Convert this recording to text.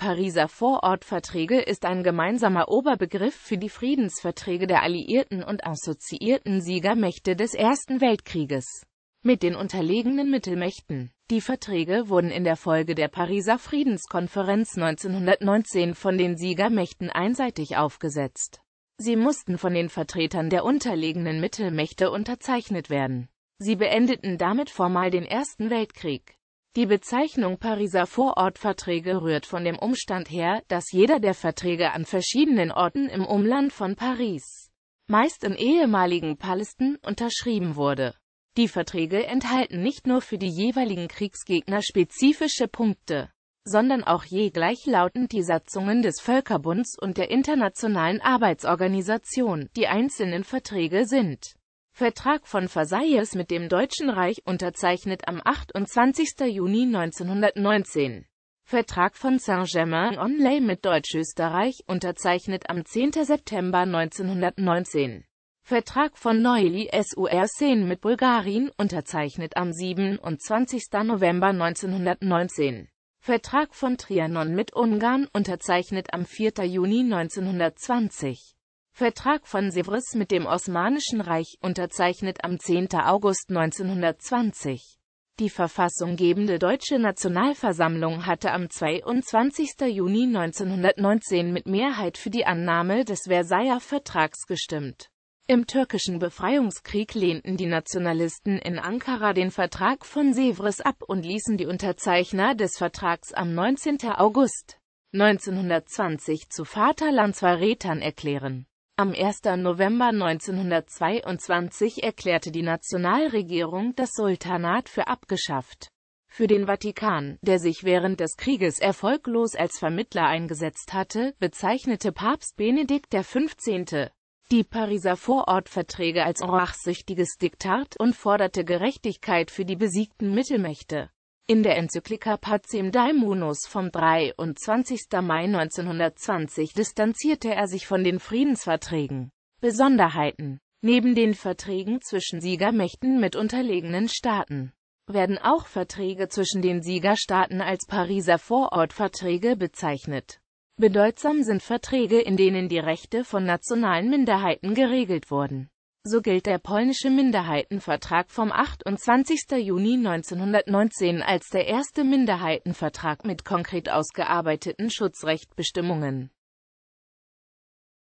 Pariser Vorortverträge ist ein gemeinsamer Oberbegriff für die Friedensverträge der alliierten und assoziierten Siegermächte des Ersten Weltkrieges mit den unterlegenen Mittelmächten. Die Verträge wurden in der Folge der Pariser Friedenskonferenz 1919 von den Siegermächten einseitig aufgesetzt. Sie mussten von den Vertretern der unterlegenen Mittelmächte unterzeichnet werden. Sie beendeten damit formal den Ersten Weltkrieg. Die Bezeichnung Pariser Vorortverträge rührt von dem Umstand her, dass jeder der Verträge an verschiedenen Orten im Umland von Paris, meist im ehemaligen Palästen, unterschrieben wurde. Die Verträge enthalten nicht nur für die jeweiligen Kriegsgegner spezifische Punkte, sondern auch je gleichlautend die Satzungen des Völkerbunds und der Internationalen Arbeitsorganisation, die einzelnen Verträge sind. Vertrag von Versailles mit dem Deutschen Reich unterzeichnet am 28. Juni 1919. Vertrag von Saint-Germain-en-Laye mit Deutsch-Österreich unterzeichnet am 10. September 1919. Vertrag von Neuilly sur Seine mit Bulgarien unterzeichnet am 27. November 1919. Vertrag von Trianon mit Ungarn unterzeichnet am 4. Juni 1920. Vertrag von Sevres mit dem Osmanischen Reich, unterzeichnet am 10. August 1920. Die verfassunggebende Deutsche Nationalversammlung hatte am 22. Juni 1919 mit Mehrheit für die Annahme des Versailler Vertrags gestimmt. Im türkischen Befreiungskrieg lehnten die Nationalisten in Ankara den Vertrag von Sevres ab und ließen die Unterzeichner des Vertrags am 19. August 1920 zu Vaterlandsverrätern erklären am 1. November 1922 erklärte die Nationalregierung das Sultanat für abgeschafft. Für den Vatikan, der sich während des Krieges erfolglos als Vermittler eingesetzt hatte, bezeichnete Papst Benedikt XV. die Pariser Vorortverträge als rachsüchtiges Diktat und forderte Gerechtigkeit für die besiegten Mittelmächte. In der Enzyklika Pacem Daemunus vom 23. Mai 1920 distanzierte er sich von den Friedensverträgen. Besonderheiten Neben den Verträgen zwischen Siegermächten mit unterlegenen Staaten werden auch Verträge zwischen den Siegerstaaten als Pariser Vorortverträge bezeichnet. Bedeutsam sind Verträge, in denen die Rechte von nationalen Minderheiten geregelt wurden. So gilt der polnische Minderheitenvertrag vom 28. Juni 1919 als der erste Minderheitenvertrag mit konkret ausgearbeiteten Schutzrechtbestimmungen